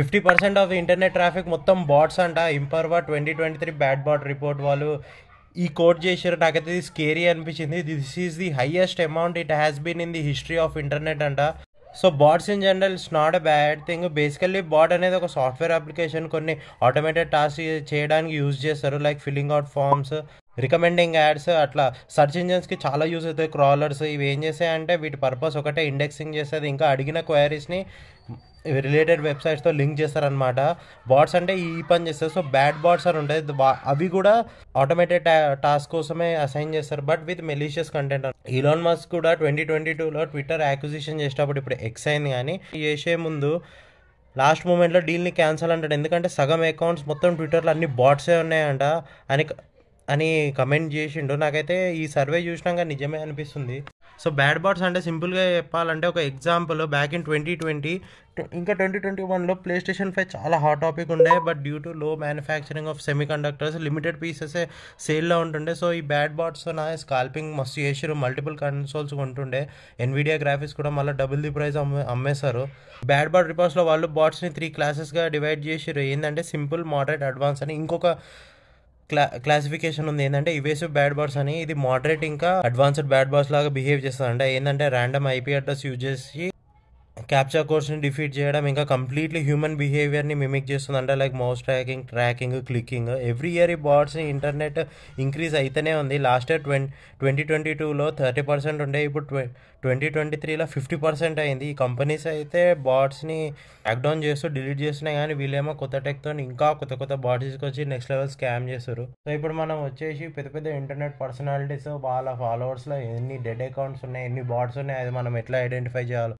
fifty percent of internet traffic మొత్తం bots అంట Imperva twenty twenty three bad bot report వాళ్ళు ఈ quote చేశారు నాకైతే ఇది స్కేరీ అనిపించింది this is the highest amount it has been in the history of internet అంట so bots in general is not a bad thing basically bot అనేది ఒక software application కొన్ని ఆటోమేటెడ్ టాస్క్ చేయడానికి యూజ్ చేస్తారు like filling out forms recommending ads అట్లా search ఇంజిన్స్కి చాలా use అవుతాయి క్రాలర్స్ ఇవి ఏం చేసాయంటే వీటి పర్పస్ ఒకటే ఇండెక్సింగ్ చేసేది ఇంకా అడిగిన క్వైరీస్ని రిలేటెడ్ వెబ్సైట్స్తో లింక్ చేస్తారనమాట బాట్స్ అంటే ఈ పని చేస్తారు సో బ్యాడ్ బాట్స్ అని ఉంటాయి అవి కూడా ఆటోమేటెడ్ టాస్క్ కోసమే అసైన్ చేస్తారు but with malicious content Elon Musk కూడా ట్వంటీ ట్వంటీ టూలో ట్విట్టర్ యాక్విజిషన్ చేసేటప్పుడు ఇప్పుడు ఎక్స్ అయింది కానీ చేసే ముందు లాస్ట్ మూమెంట్లో డీల్ని క్యాన్సిల్ అంటాడు ఎందుకంటే సగం అకౌంట్స్ మొత్తం ట్విట్టర్లో అన్ని బాట్సే ఉన్నాయంట అని అని కమెంట్ చేసిండు నాకైతే ఈ సర్వే చూసినాక నిజమే అనిపిస్తుంది సో బ్యాడ్ బాట్స్ అంటే సింపుల్గా చెప్పాలంటే ఒక example back in twenty twenty ఇంకా ట్వంటీ ట్వంటీ వన్లో ప్లే స్టేషన్ ఫైవ్ చాలా హాట్ టాపిక్ ఉండే but due to low manufacturing of semiconductors limited pieces సేల్లో ఉంటుండే సో ఈ బ్యాడ్ బాట్స్ నా స్కాల్పింగ్ మస్తు చేసారు మల్టిపుల్ కన్సోల్స్ ఉంటుండే ఎన్విడియా గ్రాఫిక్స్ కూడా మళ్ళీ డబుల్ ది ప్రైస్ అమ్మే అమ్మేశారు బ్యాడ్ బాట్ రిపోర్ట్స్లో వాళ్ళు బాట్స్ని త్రీ క్లాసెస్గా డివైడ్ చేసారు ఏంటంటే సింపుల్ మోడరేట్ అడ్వాన్స్ అని ఇంకొక క్లా క్లాసిఫికేషన్ ఉంది ఏంటంటే ఇవేసివ్ బ్యాడ్ బాల్స్ అని ఇది మోడరేట్ ఇంకా అడ్వాన్స్డ్ బ్యాడ్ బాల్స్ లాగా బిహేవ్ చేస్తుంది అంటే ఏంటంటే ర్యాండమ్ ఐపీ అడ్రస్ యూజ్ చేసి క్యాప్చా కోర్స్ని డిఫీట్ చేయడం ఇంకా కంప్లీట్లీ హ్యూమన్ బిహేవియర్ని మిమిక్ చేస్తుంది అంటే like mouse tracking tracking clicking every year ఈ బాట్స్ని ఇంటర్నెట్ ఇంక్రీజ్ అయితేనే ఉంది last year twenty twenty twenty టూలో థర్టీ పర్సెంట్ ఉండే ఇప్పుడు ట్వ ట్వంటీ ట్వంటీ త్రీలో ఫిఫ్టీ పర్సెంట్ అయింది ఈ కంపెనీస్ అయితే బాట్స్ని డౌన్ చేస్తూ డిలీట్ చేస్తున్నాయి కానీ వీళ్ళేమో కొత్త టెక్తో ఇంకా కొత్త కొత్త బాట్స్ వచ్చి నెక్స్ట్ లెవెల్ స్కామ్ చేస్తారు సో ఇప్పుడు మనం వచ్చేసి పెద్ద పెద్ద ఇంటర్నెట్ పర్సనాలిటీస్ వాళ్ళ ఫాలోవర్స్లో ఎన్ని డెడ్ అకౌంట్స్ ఉన్నాయి ఎన్ని బాట్స్ ఉన్నాయి అది మనం ఎట్లా ఐడెంటిఫై చేయాలి